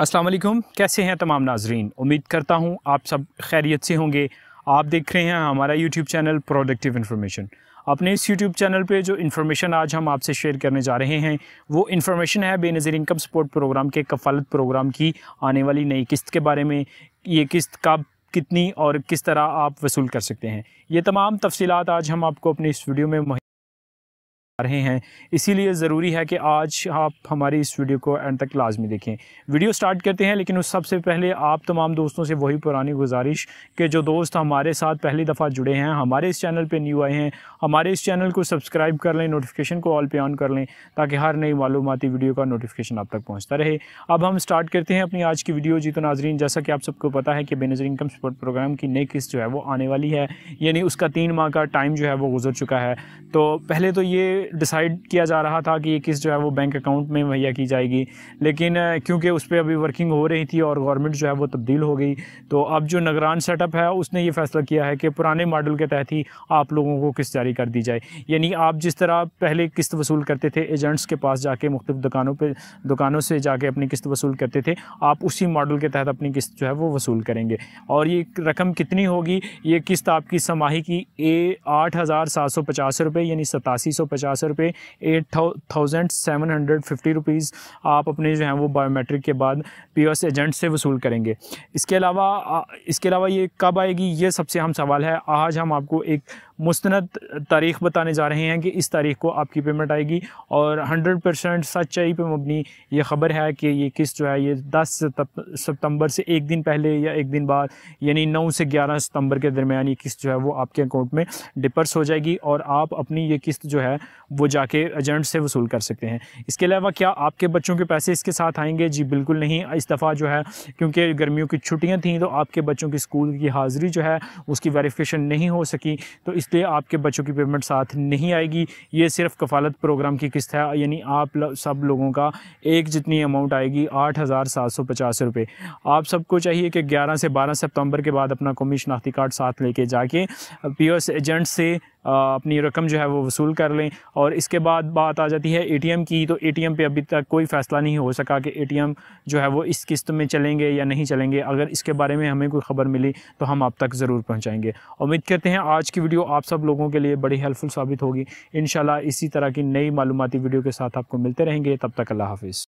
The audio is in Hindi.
अस्सलाम वालेकुम कैसे हैं तमाम नाजरीन उम्मीद करता हूँ आप सब खैरियत से होंगे आप देख रहे हैं हमारा यूट्यूब चैनल प्रोडक्टिव इन्फॉर्मेशन अपने इस यूट्यूब चैनल पे जो इन्फॉर्मेशन आज हम आपसे शेयर करने जा रहे हैं वो इन्फॉर्मेशन है बेनज़ीर इनकम सपोर्ट प्रोग्राम के कफालत प्रोग्राम की आने वाली नई किस्त के बारे में ये किस्त कब कितनी और किस तरह आप वसूल कर सकते हैं ये तमाम तफसीत आज हम आपको अपने इस वीडियो में रहे हैं इसीलिए ज़रूरी है कि आज आप हमारी इस वीडियो को एंड तक लाजमी देखें वीडियो स्टार्ट करते हैं लेकिन उस सबसे पहले आप तमाम दोस्तों से वही पुरानी गुजारिश के जो दोस्त हमारे साथ पहली दफ़ा जुड़े हैं हमारे इस चैनल पर न्यू आए हैं हमारे इस चैनल को सब्सक्राइब कर लें नोटिफिकेशन को ऑल पे ऑन कर लें ताकि हर नई मालूमती वीडियो का नोटिफिकेशन आप तक पहुँचता रहे अब हम स्टार्ट करते हैं अपनी आज की वीडियो जी तो नाजरीन जैसा कि आप सबको पता है कि बेनजर इनकम सपोर्ट प्रोग्राम की नई किस्त जो है वो आने वाली है यानी उसका तीन माह का टाइम जो है वो गुजर चुका है तो पहले तो ये डिसाइड किया जा रहा था कि ये किस्त जो है वो बैंक अकाउंट में मुहैया की जाएगी लेकिन क्योंकि उस पर अभी वर्किंग हो रही थी और गवर्नमेंट जो है वो तब्दील हो गई तो अब जो नगरान सेटअप है उसने ये फैसला किया है कि पुराने मॉडल के तहत ही आप लोगों को किस्त जारी कर दी जाए यानी आप जिस तरह पहले किस्त वसूल करते थे एजेंट्स के पास जाके मुख्तु दुकानों पर दुकानों से जाके अपनी किस्त वसूल करते थे आप उसी मॉडल के तहत अपनी किस्त जो है वो वसूल करेंगे और ये रकम कितनी होगी ये किस्त आपकी समाही की ए आठ हज़ार सात सौ पचास रुपये यानी सतासी सौ पचास छियासठ रुपये eight thousand seven hundred fifty rupees आप अपने जो हैं वो बायोमेट्रिक के बाद पी एजेंट से वसूल करेंगे इसके अलावा इसके अलावा ये कब आएगी ये सबसे हम सवाल है आज हम आपको एक मुस्ंद तारीख बताने जा रहे हैं कि इस तारीख को आपकी पेमेंट आएगी और 100 परसेंट सच्चाई पर मबनी ये ख़बर है कि ये किस्त जो है ये 10 सितंबर से एक दिन पहले या एक दिन बाद यानी 9 से 11 सितंबर के दरमियान ये किस्त जो है वो आपके अकाउंट में डिपर्स हो जाएगी और आप अपनी ये किस्त जो है वो जाके एजेंट से वसूल कर सकते हैं इसके अलावा क्या आपके बच्चों के पैसे इसके साथ आएंगे जी बिल्कुल नहीं इस दफ़ा जो है क्योंकि गर्मियों की छुट्टियाँ थी तो आपके बच्चों की स्कूल की हाज़िरी जो है उसकी वेरीफिकेशन नहीं हो सकी तो इसलिए आपके बच्चों की पेमेंट साथ नहीं आएगी ये सिर्फ कफालत प्रोग्राम की किस्त है यानी आप सब लोगों का एक जितनी अमाउंट आएगी आठ हज़ार सात सौ पचास रुपये आप सबको चाहिए कि ग्यारह से बारह सितंबर के बाद अपना कौमी शनाख्ती कार्ड साथ लेके जाके पी एजेंट से अपनी रकम जो है वो वसूल कर लें और इसके बाद बात आ जाती है एटीएम की तो एटीएम पे अभी तक कोई फ़ैसला नहीं हो सका कि एटीएम जो है वो इस किस्त में चलेंगे या नहीं चलेंगे अगर इसके बारे में हमें कोई ख़बर मिली तो हम आप तक ज़रूर पहुँचाएँगे उम्मीद करते हैं आज की वीडियो आप सब लोगों के लिए बड़ी हेल्पफुल साबित होगी इन इसी तरह की नई मालूमती वीडियो के साथ आपको मिलते रहेंगे तब तक अल्लाह हाफिज़